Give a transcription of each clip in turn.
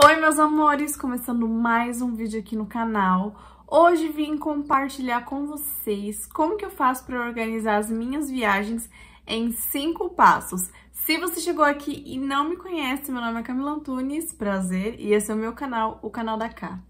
Oi meus amores, começando mais um vídeo aqui no canal. Hoje vim compartilhar com vocês como que eu faço para organizar as minhas viagens em cinco passos. Se você chegou aqui e não me conhece, meu nome é Camila Antunes, prazer, e esse é o meu canal, o canal da K.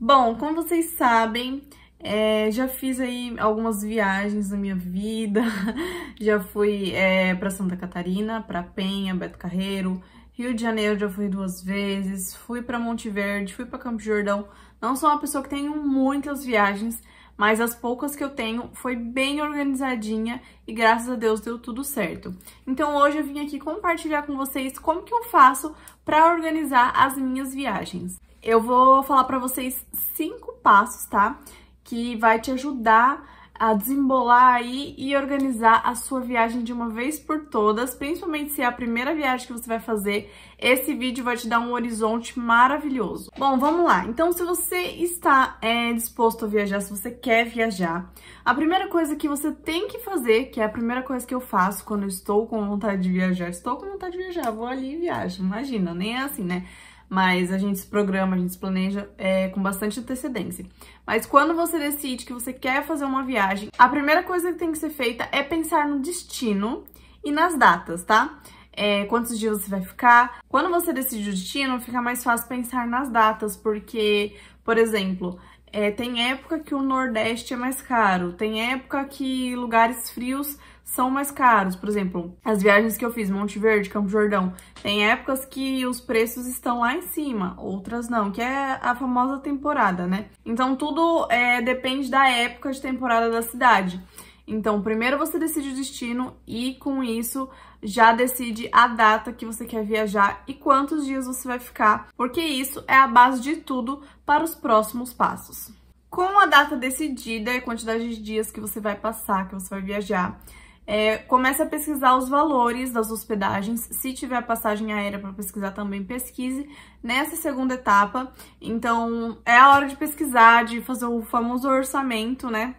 Bom, como vocês sabem, é, já fiz aí algumas viagens na minha vida, já fui é, para Santa Catarina, para Penha, Beto Carreiro, Rio de Janeiro já fui duas vezes, fui para Monte Verde, fui para Campo Jordão. Não sou uma pessoa que tenho muitas viagens, mas as poucas que eu tenho foi bem organizadinha e graças a Deus deu tudo certo. Então hoje eu vim aqui compartilhar com vocês como que eu faço para organizar as minhas viagens. Eu vou falar para vocês cinco passos, tá? que vai te ajudar a desembolar aí e organizar a sua viagem de uma vez por todas, principalmente se é a primeira viagem que você vai fazer, esse vídeo vai te dar um horizonte maravilhoso. Bom, vamos lá. Então, se você está é, disposto a viajar, se você quer viajar, a primeira coisa que você tem que fazer, que é a primeira coisa que eu faço quando eu estou com vontade de viajar, estou com vontade de viajar, vou ali e viajo, imagina, nem é assim, né? mas a gente se programa, a gente se planeja é, com bastante antecedência. Mas quando você decide que você quer fazer uma viagem, a primeira coisa que tem que ser feita é pensar no destino e nas datas, tá? É, quantos dias você vai ficar. Quando você decide o destino, fica mais fácil pensar nas datas, porque, por exemplo, é, tem época que o Nordeste é mais caro, tem época que lugares frios são mais caros. Por exemplo, as viagens que eu fiz, Monte Verde, Campo Jordão, tem épocas que os preços estão lá em cima, outras não, que é a famosa temporada, né? Então tudo é, depende da época de temporada da cidade. Então, primeiro você decide o destino e com isso já decide a data que você quer viajar e quantos dias você vai ficar, porque isso é a base de tudo para os próximos passos. Com a data decidida e a quantidade de dias que você vai passar, que você vai viajar, é, comece a pesquisar os valores das hospedagens. Se tiver passagem aérea para pesquisar, também pesquise nessa segunda etapa. Então, é a hora de pesquisar, de fazer o famoso orçamento, né?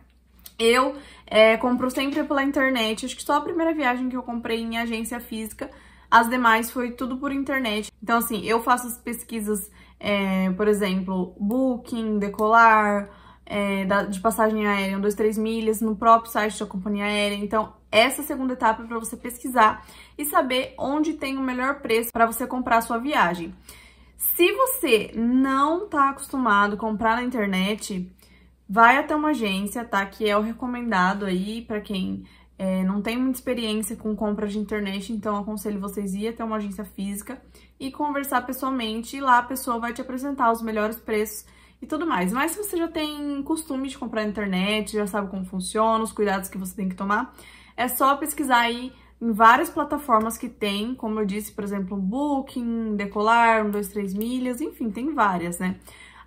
Eu é, compro sempre pela internet, acho que só a primeira viagem que eu comprei em agência física, as demais foi tudo por internet. Então, assim, eu faço as pesquisas, é, por exemplo, Booking, Decolar, é, da, de passagem aérea, 1, 2, 3 milhas, no próprio site da companhia aérea. Então, essa segunda etapa é para você pesquisar e saber onde tem o melhor preço para você comprar a sua viagem. Se você não está acostumado a comprar na internet, vai até uma agência, tá? Que é o recomendado aí para quem é, não tem muita experiência com compras de internet, então aconselho vocês ir até uma agência física e conversar pessoalmente, e lá a pessoa vai te apresentar os melhores preços e tudo mais. Mas se você já tem costume de comprar na internet, já sabe como funciona, os cuidados que você tem que tomar, é só pesquisar aí em várias plataformas que tem, como eu disse, por exemplo, Booking, Decolar, 123 milhas, enfim, tem várias, né?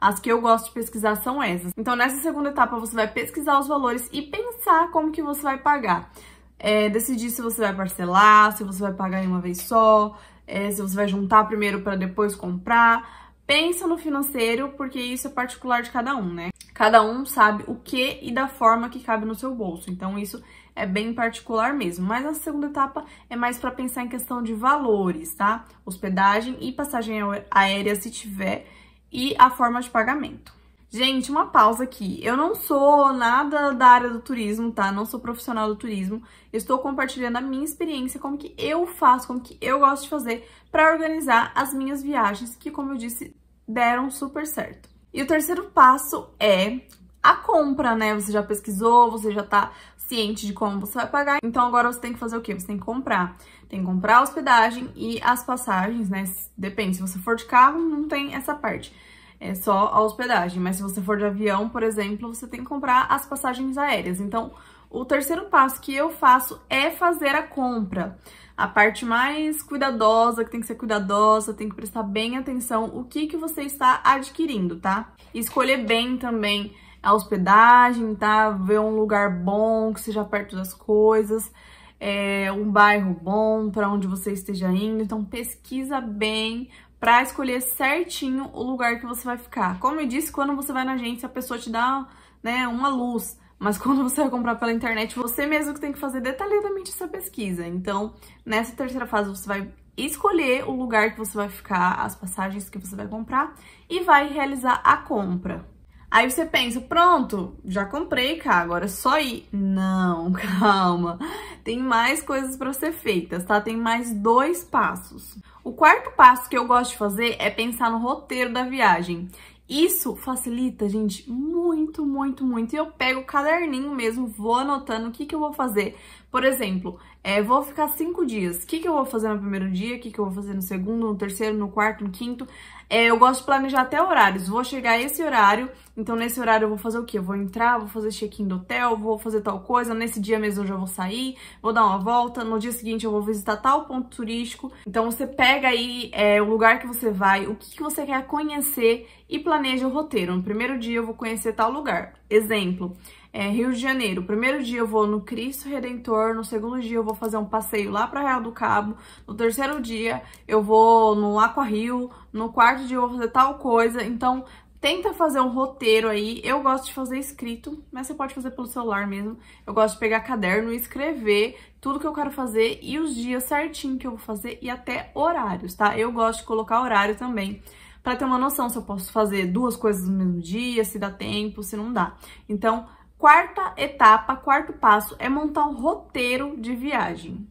As que eu gosto de pesquisar são essas. Então, nessa segunda etapa, você vai pesquisar os valores e pensar como que você vai pagar. É, decidir se você vai parcelar, se você vai pagar em uma vez só, é, se você vai juntar primeiro para depois comprar. Pensa no financeiro, porque isso é particular de cada um, né? Cada um sabe o que e da forma que cabe no seu bolso. Então, isso é bem particular mesmo. Mas a segunda etapa é mais para pensar em questão de valores, tá? Hospedagem e passagem aérea, se tiver e a forma de pagamento. Gente, uma pausa aqui. Eu não sou nada da área do turismo, tá? Não sou profissional do turismo. Eu estou compartilhando a minha experiência, como que eu faço, como que eu gosto de fazer para organizar as minhas viagens, que como eu disse, deram super certo. E o terceiro passo é a compra, né? Você já pesquisou, você já tá ciente de como você vai pagar. Então agora você tem que fazer o quê? Você tem que comprar. Tem que comprar a hospedagem e as passagens, né? Depende, se você for de carro, não tem essa parte. É só a hospedagem, mas se você for de avião, por exemplo, você tem que comprar as passagens aéreas. Então, o terceiro passo que eu faço é fazer a compra. A parte mais cuidadosa, que tem que ser cuidadosa, tem que prestar bem atenção o que, que você está adquirindo, tá? Escolher bem também a hospedagem, tá? Ver um lugar bom, que seja perto das coisas é, um bairro bom, para onde você esteja indo. Então pesquisa bem para escolher certinho o lugar que você vai ficar. Como eu disse, quando você vai na agência, a pessoa te dá né, uma luz. Mas quando você vai comprar pela internet, você mesmo que tem que fazer detalhadamente essa pesquisa. Então, nessa terceira fase, você vai escolher o lugar que você vai ficar, as passagens que você vai comprar e vai realizar a compra. Aí você pensa, pronto, já comprei, cara, agora é só ir. Não, calma tem mais coisas para ser feitas, tá? Tem mais dois passos. O quarto passo que eu gosto de fazer é pensar no roteiro da viagem. Isso facilita, gente, muito, muito, muito. E eu pego o caderninho mesmo, vou anotando o que, que eu vou fazer. Por exemplo, é, vou ficar cinco dias. O que, que eu vou fazer no primeiro dia? O que, que eu vou fazer no segundo, no terceiro, no quarto, no quinto? É, eu gosto de planejar até horários. Vou chegar a esse horário, então nesse horário eu vou fazer o quê? Eu vou entrar, vou fazer check-in do hotel, vou fazer tal coisa, nesse dia mesmo eu já vou sair, vou dar uma volta, no dia seguinte eu vou visitar tal ponto turístico. Então você pega aí é, o lugar que você vai, o que, que você quer conhecer e planeja o roteiro. No primeiro dia eu vou conhecer tal lugar. Exemplo, é, Rio de Janeiro. Primeiro dia eu vou no Cristo Redentor, no segundo dia eu vou fazer um passeio lá para Real do Cabo, no terceiro dia eu vou no Aqua Rio, no quarto dia eu vou fazer tal coisa. Então, tenta fazer um roteiro aí. Eu gosto de fazer escrito, mas você pode fazer pelo celular mesmo. Eu gosto de pegar caderno e escrever tudo que eu quero fazer e os dias certinho que eu vou fazer e até horários, tá? Eu gosto de colocar horário também para ter uma noção se eu posso fazer duas coisas no mesmo dia, se dá tempo, se não dá. Então, Quarta etapa, quarto passo é montar um roteiro de viagem.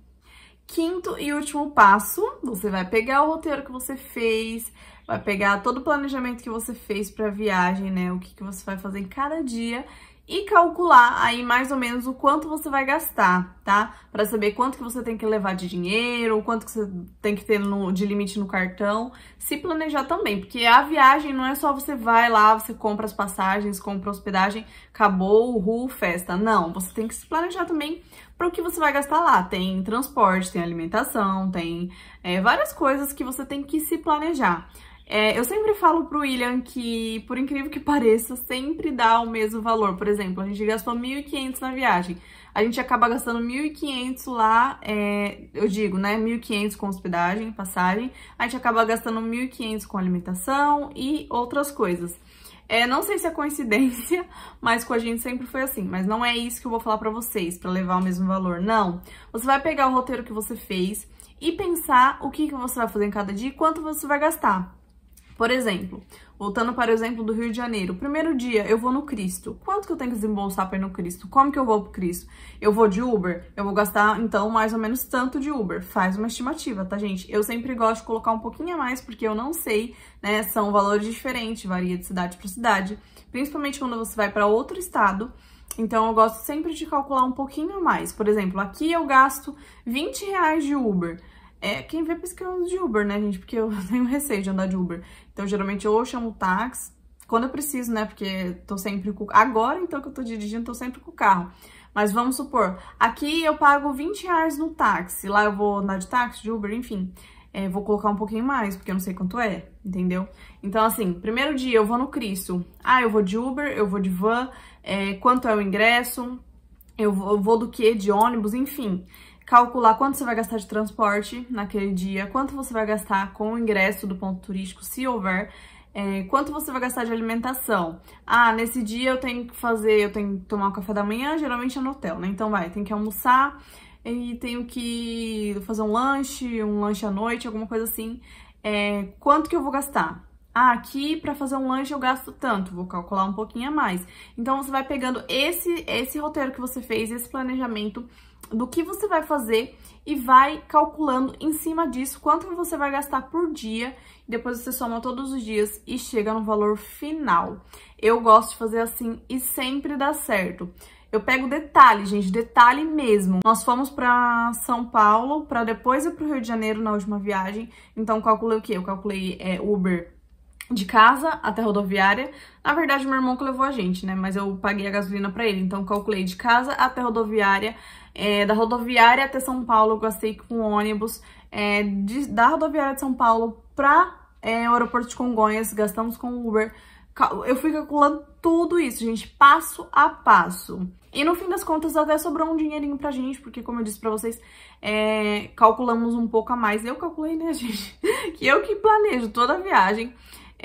Quinto e último passo, você vai pegar o roteiro que você fez, vai pegar todo o planejamento que você fez para a viagem, né? O que, que você vai fazer em cada dia e calcular aí mais ou menos o quanto você vai gastar, tá? Para saber quanto que você tem que levar de dinheiro, quanto que você tem que ter no, de limite no cartão, se planejar também, porque a viagem não é só você vai lá, você compra as passagens, compra a hospedagem, acabou, ru, festa. Não, você tem que se planejar também para o que você vai gastar lá. Tem transporte, tem alimentação, tem é, várias coisas que você tem que se planejar. É, eu sempre falo pro William que, por incrível que pareça, sempre dá o mesmo valor. Por exemplo, a gente gastou 1.500 na viagem. A gente acaba gastando 1.500 lá, é, eu digo, né, 1.500 com hospedagem, passagem. A gente acaba gastando 1.500 com alimentação e outras coisas. É, não sei se é coincidência, mas com a gente sempre foi assim. Mas não é isso que eu vou falar pra vocês, pra levar o mesmo valor, não. Você vai pegar o roteiro que você fez e pensar o que, que você vai fazer em cada dia e quanto você vai gastar. Por exemplo, voltando para o exemplo do Rio de Janeiro, primeiro dia eu vou no Cristo. Quanto que eu tenho que desembolsar para ir no Cristo? Como que eu vou pro Cristo? Eu vou de Uber? Eu vou gastar, então, mais ou menos tanto de Uber. Faz uma estimativa, tá, gente? Eu sempre gosto de colocar um pouquinho a mais, porque eu não sei, né? São valores diferentes, varia de cidade para cidade. Principalmente quando você vai para outro estado, então, eu gosto sempre de calcular um pouquinho mais. Por exemplo, aqui eu gasto 20 reais de Uber. É, quem vê, pesquisa de Uber, né, gente? Porque eu tenho receio de andar de Uber. Então, geralmente, ou eu chamo o táxi, quando eu preciso, né? Porque tô sempre com... Agora, então, que eu tô dirigindo, tô sempre com o carro. Mas vamos supor, aqui eu pago 20 reais no táxi, lá eu vou andar de táxi, de Uber, enfim. É, vou colocar um pouquinho mais, porque eu não sei quanto é, entendeu? Então, assim, primeiro dia eu vou no Cristo. Ah, eu vou de Uber, eu vou de van, é, quanto é o ingresso, eu vou, eu vou do que, de ônibus, enfim calcular quanto você vai gastar de transporte naquele dia, quanto você vai gastar com o ingresso do ponto turístico, se houver, é, quanto você vai gastar de alimentação. Ah, nesse dia eu tenho que fazer, eu tenho que tomar o um café da manhã, geralmente é no hotel, né? Então vai, tem que almoçar e tenho que fazer um lanche, um lanche à noite, alguma coisa assim. É, quanto que eu vou gastar? Ah, aqui para fazer um lanche eu gasto tanto, vou calcular um pouquinho a mais. Então você vai pegando esse esse roteiro que você fez, esse planejamento do que você vai fazer e vai calculando em cima disso quanto você vai gastar por dia. Depois você soma todos os dias e chega no valor final. Eu gosto de fazer assim e sempre dá certo. Eu pego detalhe, gente, detalhe mesmo. Nós fomos para São Paulo, para depois ir pro Rio de Janeiro na última viagem. Então, calculei o quê? Eu calculei é, Uber de casa até a rodoviária. Na verdade, meu irmão que levou a gente, né? Mas eu paguei a gasolina para ele, então calculei de casa até a rodoviária. É, da rodoviária até São Paulo, eu gastei com ônibus. É, de, da rodoviária de São Paulo pra é, o aeroporto de Congonhas, gastamos com Uber. Eu fui calculando tudo isso, gente, passo a passo. E no fim das contas até sobrou um dinheirinho pra gente, porque como eu disse pra vocês, é, calculamos um pouco a mais. Eu calculei, né, gente? que eu que planejo toda a viagem.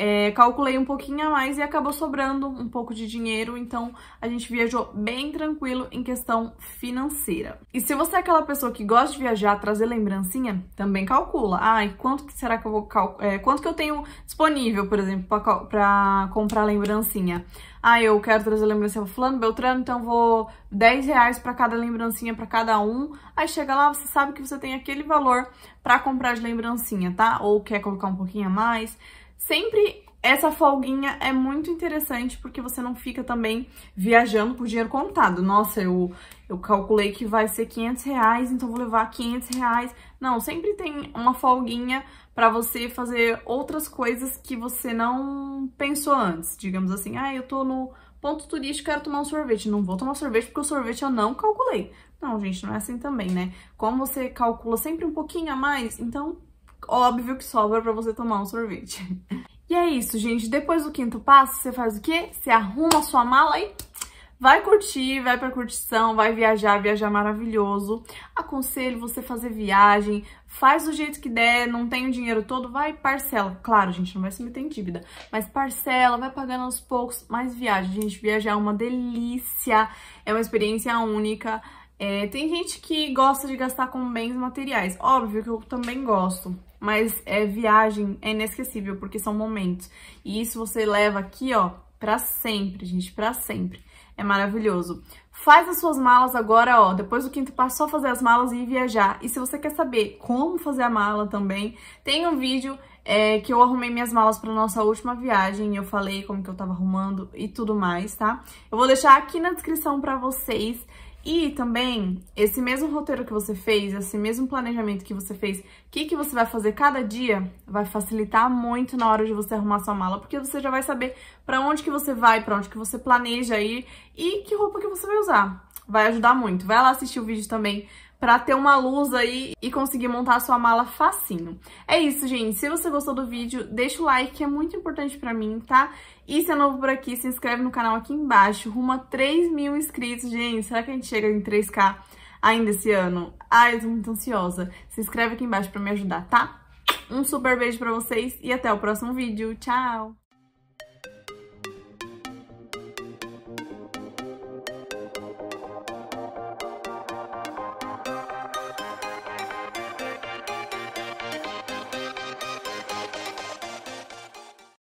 É, calculei um pouquinho a mais e acabou sobrando um pouco de dinheiro, então a gente viajou bem tranquilo em questão financeira. E se você é aquela pessoa que gosta de viajar, trazer lembrancinha, também calcula. Ah, e quanto que será que eu vou é, quanto que eu tenho disponível, por exemplo, para comprar lembrancinha? Ah, eu quero trazer lembrancinha para fulano, Beltrano, então vou 10 reais para cada lembrancinha para cada um. Aí chega lá, você sabe que você tem aquele valor para comprar de lembrancinha, tá? Ou quer colocar um pouquinho a mais. Sempre essa folguinha é muito interessante porque você não fica também viajando por dinheiro contado. Nossa, eu, eu calculei que vai ser 500 reais, então vou levar 500 reais. Não, sempre tem uma folguinha para você fazer outras coisas que você não pensou antes. Digamos assim, ah, eu tô no ponto turístico, quero tomar um sorvete. Não vou tomar sorvete porque o sorvete eu não calculei. Não, gente, não é assim também, né? Como você calcula sempre um pouquinho a mais, então óbvio que sobra pra você tomar um sorvete. E é isso, gente. Depois do quinto passo, você faz o quê? Você arruma a sua mala e vai curtir, vai pra curtição, vai viajar, viajar maravilhoso. Aconselho você fazer viagem, faz do jeito que der, não tem o dinheiro todo, vai parcela. Claro, gente, não vai se meter em dívida, mas parcela, vai pagando aos poucos, mas viagem, gente, viajar é uma delícia, é uma experiência única. É, tem gente que gosta de gastar com bens materiais, óbvio que eu também gosto mas é viagem é inesquecível, porque são momentos. E isso você leva aqui, ó, para sempre, gente, para sempre. É maravilhoso. Faz as suas malas agora, ó, depois do quinto passo, só fazer as malas e ir viajar. E se você quer saber como fazer a mala também, tem um vídeo é, que eu arrumei minhas malas para nossa última viagem, eu falei como que eu tava arrumando e tudo mais, tá? Eu vou deixar aqui na descrição para vocês. E também, esse mesmo roteiro que você fez, esse mesmo planejamento que você fez, o que, que você vai fazer cada dia, vai facilitar muito na hora de você arrumar sua mala, porque você já vai saber para onde que você vai, para onde que você planeja ir e que roupa que você vai usar. Vai ajudar muito. Vai lá assistir o vídeo também para ter uma luz aí e conseguir montar a sua mala facinho. É isso, gente. Se você gostou do vídeo, deixa o like, que é muito importante para mim, tá? E se é novo por aqui, se inscreve no canal aqui embaixo. Rumo a 3 mil inscritos, gente. Será que a gente chega em 3K ainda esse ano? Ai, eu tô muito ansiosa. Se inscreve aqui embaixo para me ajudar, tá? Um super beijo para vocês e até o próximo vídeo. Tchau!